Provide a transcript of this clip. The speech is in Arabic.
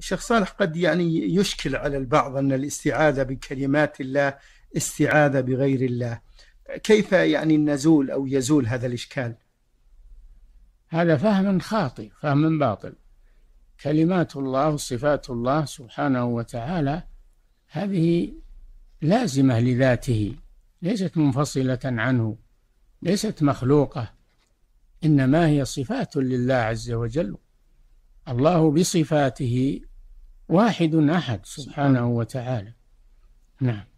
الشيخ صالح قد يعني يشكل على البعض أن الاستعاذة بكلمات الله استعاذة بغير الله كيف يعني نزول أو يزول هذا الإشكال هذا فهم خاطئ فهم باطل كلمات الله وصفات الله سبحانه وتعالى هذه لازمة لذاته ليست منفصلة عنه ليست مخلوقة إنما هي صفات لله عز وجل الله بصفاته واحد أحد سبحانه وتعالى نعم